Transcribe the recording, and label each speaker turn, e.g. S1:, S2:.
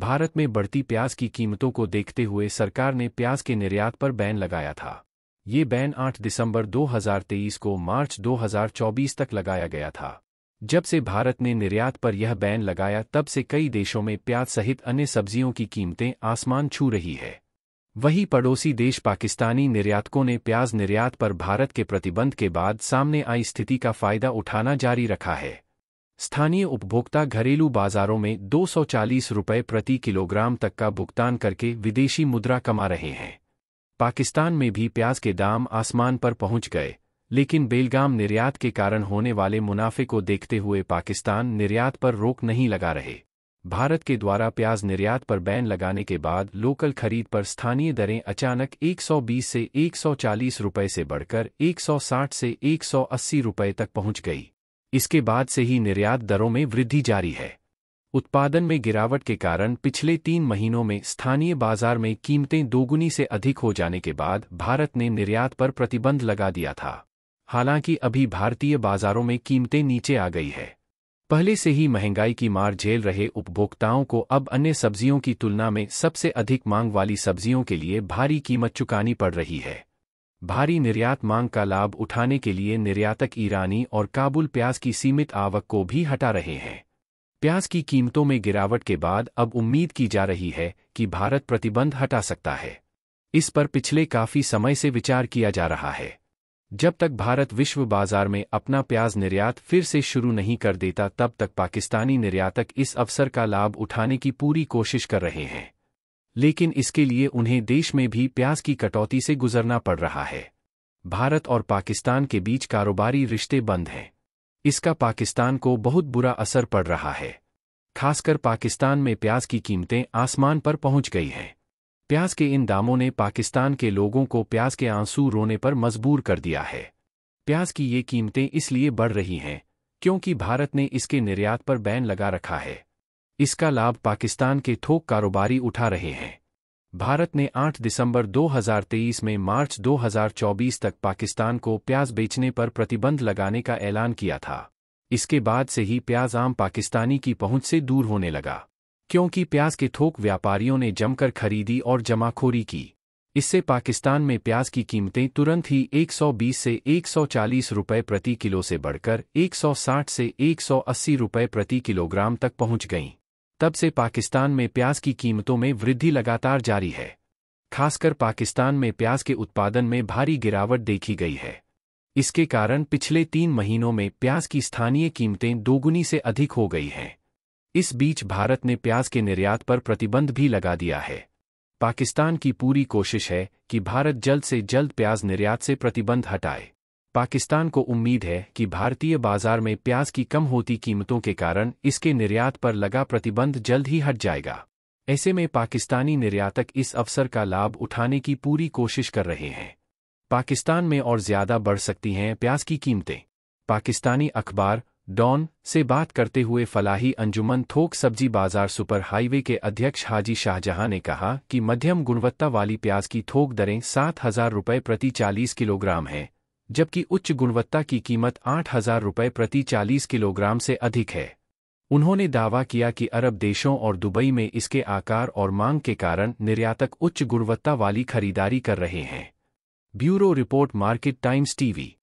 S1: भारत में बढ़ती प्याज की कीमतों को देखते हुए सरकार ने प्याज के निर्यात पर बैन लगाया था ये बैन 8 दिसंबर 2023 को मार्च 2024 तक लगाया गया था जब से भारत ने निर्यात पर यह बैन लगाया तब से कई देशों में प्याज सहित अन्य सब्जियों की कीमतें आसमान छू रही है वही पड़ोसी देश पाकिस्तानी निर्यातकों ने प्याज निर्यात पर भारत के प्रतिबंध के बाद सामने आई स्थिति का फायदा उठाना जारी रखा है स्थानीय उपभोक्ता घरेलू बाजारों में दो सौ चालीस रुपये प्रति किलोग्राम तक का भुगतान करके विदेशी मुद्रा कमा रहे हैं पाकिस्तान में भी प्याज के दाम आसमान पर पहुंच गए लेकिन बेलगाम निर्यात के कारण होने वाले मुनाफे को देखते हुए पाकिस्तान निर्यात पर रोक नहीं लगा रहे भारत के द्वारा प्याज निर्यात पर बैन लगाने के बाद लोकल खरीद पर स्थानीय दरें अचानक 120 से 140 रुपए से बढ़कर 160 से 180 रुपए तक पहुंच गई इसके बाद से ही निर्यात दरों में वृद्धि जारी है उत्पादन में गिरावट के कारण पिछले तीन महीनों में स्थानीय बाजार में कीमतें दोगुनी से अधिक हो जाने के बाद भारत ने निर्यात पर प्रतिबंध लगा दिया था हालांकि अभी भारतीय बाजारों में कीमतें नीचे आ गई है पहले से ही महंगाई की मार झेल रहे उपभोक्ताओं को अब अन्य सब्जियों की तुलना में सबसे अधिक मांग वाली सब्जियों के लिए भारी कीमत चुकानी पड़ रही है भारी निर्यात मांग का लाभ उठाने के लिए निर्यातक ईरानी और काबुल प्याज की सीमित आवक को भी हटा रहे हैं प्याज की कीमतों में गिरावट के बाद अब उम्मीद की जा रही है कि भारत प्रतिबंध हटा सकता है इस पर पिछले काफी समय से विचार किया जा रहा है जब तक भारत विश्व बाजार में अपना प्याज निर्यात फिर से शुरू नहीं कर देता तब तक पाकिस्तानी निर्यातक इस अवसर का लाभ उठाने की पूरी कोशिश कर रहे हैं लेकिन इसके लिए उन्हें देश में भी प्याज की कटौती से गुजरना पड़ रहा है भारत और पाकिस्तान के बीच कारोबारी रिश्ते बंद हैं इसका पाकिस्तान को बहुत बुरा असर पड़ रहा है खासकर पाकिस्तान में प्याज की कीमतें आसमान पर पहुंच गई हैं प्याज के इन दामों ने पाकिस्तान के लोगों को प्याज के आंसू रोने पर मजबूर कर दिया है प्याज की ये कीमतें इसलिए बढ़ रही हैं क्योंकि भारत ने इसके निर्यात पर बैन लगा रखा है इसका लाभ पाकिस्तान के थोक कारोबारी उठा रहे हैं भारत ने 8 दिसंबर 2023 में मार्च 2024 तक पाकिस्तान को प्याज बेचने पर प्रतिबंध लगाने का ऐलान किया था इसके बाद से ही प्याज आम पाकिस्तानी की पहुंच से दूर होने लगा क्योंकि प्याज के थोक व्यापारियों ने जमकर खरीदी और जमाखोरी की इससे पाकिस्तान में प्याज की कीमतें तुरंत ही 120 से 140 रुपए प्रति किलो से बढ़कर 160 से 180 रुपए प्रति किलोग्राम तक पहुंच गईं तब से पाकिस्तान में प्याज की कीमतों में वृद्धि लगातार जारी है खासकर पाकिस्तान में प्याज के उत्पादन में भारी गिरावट देखी गई है इसके कारण पिछले तीन महीनों में प्याज की स्थानीय कीमतें दोगुनी से अधिक हो गई हैं इस बीच भारत ने प्याज के निर्यात पर प्रतिबंध भी लगा दिया है पाकिस्तान की पूरी कोशिश है कि भारत जल्द से जल्द प्याज निर्यात से प्रतिबंध हटाए पाकिस्तान को उम्मीद है कि भारतीय बाजार में प्याज की कम होती कीमतों के कारण इसके निर्यात पर लगा प्रतिबंध जल्द ही हट जाएगा ऐसे में पाकिस्तानी निर्यातक इस अवसर का लाभ उठाने की पूरी कोशिश कर रहे हैं पाकिस्तान में और ज्यादा बढ़ सकती हैं प्याज की कीमतें पाकिस्तानी अखबार डॉन से बात करते हुए फलाही अंजुमन थोक सब्जी बाजार सुपर हाईवे के अध्यक्ष हाजी शाहजहां ने कहा कि मध्यम गुणवत्ता वाली प्याज की थोक दरें सात हजार रुपये प्रति चालीस किलोग्राम हैं जबकि उच्च गुणवत्ता की कीमत आठ हजार रुपये प्रति चालीस किलोग्राम से अधिक है उन्होंने दावा किया कि अरब देशों और दुबई में इसके आकार और मांग के कारण निर्यातक उच्च गुणवत्ता वाली खरीदारी कर रहे हैं bureau report Market Times TV